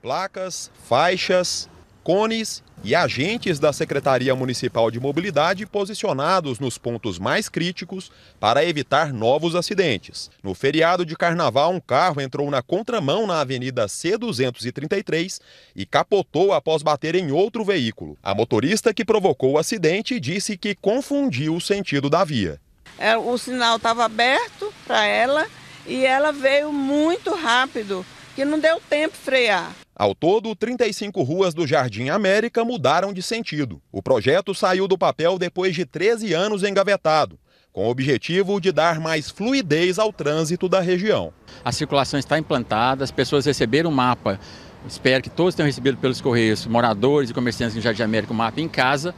Placas, faixas, cones e agentes da Secretaria Municipal de Mobilidade posicionados nos pontos mais críticos para evitar novos acidentes. No feriado de carnaval, um carro entrou na contramão na Avenida C233 e capotou após bater em outro veículo. A motorista que provocou o acidente disse que confundiu o sentido da via. É, o sinal estava aberto para ela e ela veio muito rápido, que não deu tempo de frear. Ao todo, 35 ruas do Jardim América mudaram de sentido. O projeto saiu do papel depois de 13 anos engavetado, com o objetivo de dar mais fluidez ao trânsito da região. A circulação está implantada, as pessoas receberam o mapa. Espero que todos tenham recebido pelos Correios, moradores e comerciantes do Jardim América, o mapa em casa.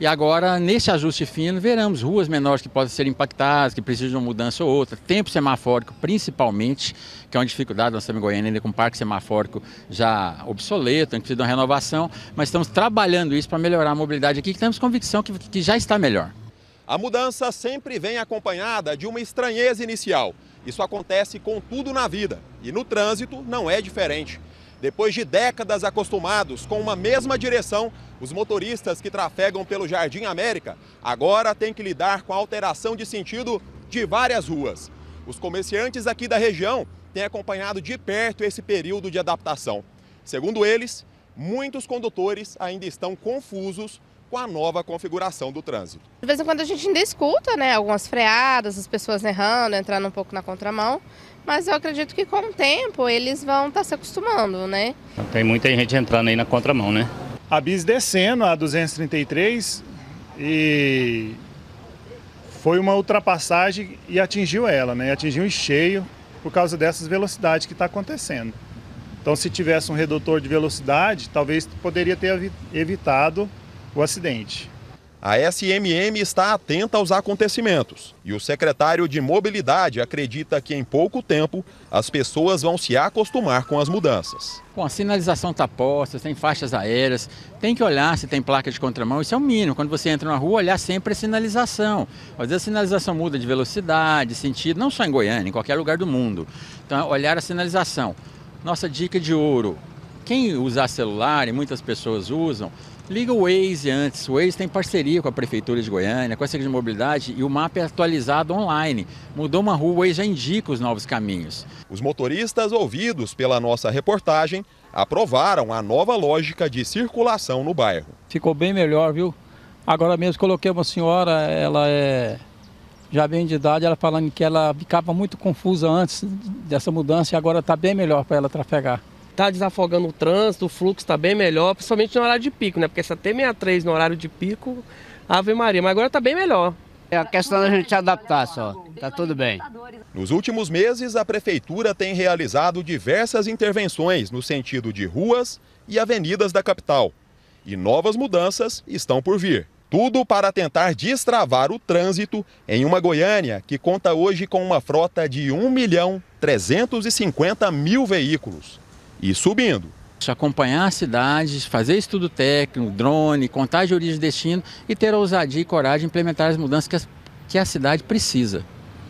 E agora, nesse ajuste fino, veremos ruas menores que podem ser impactadas, que precisam de uma mudança ou outra. Tempo semafórico, principalmente, que é uma dificuldade. Nós estamos em Goiânia ainda com um parque semafórico já obsoleto, que precisa de uma renovação. Mas estamos trabalhando isso para melhorar a mobilidade aqui, que temos convicção que, que já está melhor. A mudança sempre vem acompanhada de uma estranheza inicial. Isso acontece com tudo na vida e no trânsito não é diferente. Depois de décadas acostumados com uma mesma direção, os motoristas que trafegam pelo Jardim América agora têm que lidar com a alteração de sentido de várias ruas. Os comerciantes aqui da região têm acompanhado de perto esse período de adaptação. Segundo eles, muitos condutores ainda estão confusos com a nova configuração do trânsito. De vez em quando a gente ainda escuta né, algumas freadas, as pessoas errando, entrando um pouco na contramão, mas eu acredito que com o tempo eles vão estar tá se acostumando, né? Tem muita gente entrando aí na contramão, né? a bis descendo a 233 e foi uma ultrapassagem e atingiu ela, né? Atingiu em cheio por causa dessas velocidades que está acontecendo. Então, se tivesse um redutor de velocidade, talvez poderia ter evitado o acidente. A SMM está atenta aos acontecimentos e o secretário de Mobilidade acredita que em pouco tempo as pessoas vão se acostumar com as mudanças. Bom, a sinalização está posta, tem faixas aéreas, tem que olhar se tem placa de contramão, isso é o mínimo. Quando você entra na rua, olhar sempre a sinalização. Às vezes a sinalização muda de velocidade, sentido, não só em Goiânia, em qualquer lugar do mundo. Então, olhar a sinalização. Nossa dica de ouro, quem usar celular, e muitas pessoas usam, liga o Waze antes. O Waze tem parceria com a Prefeitura de Goiânia, com a Secretaria de Mobilidade e o mapa é atualizado online. Mudou uma rua, o Waze já indica os novos caminhos. Os motoristas ouvidos pela nossa reportagem aprovaram a nova lógica de circulação no bairro. Ficou bem melhor, viu? Agora mesmo coloquei uma senhora, ela é já bem de idade, ela falando que ela ficava muito confusa antes dessa mudança e agora está bem melhor para ela trafegar. Tá desafogando o trânsito, o fluxo está bem melhor, principalmente no horário de pico, né? Porque essa T63 no horário de pico, Ave Maria, mas agora está bem melhor. É a questão da gente se adaptar só. Tá tudo bem. Nos últimos meses, a prefeitura tem realizado diversas intervenções no sentido de ruas e avenidas da capital. E novas mudanças estão por vir. Tudo para tentar destravar o trânsito em uma Goiânia que conta hoje com uma frota de 1 milhão 350 mil veículos e subindo. Acompanhar a cidades, fazer estudo técnico, drone, contar de origem e destino e ter a ousadia e coragem de implementar as mudanças que a cidade precisa.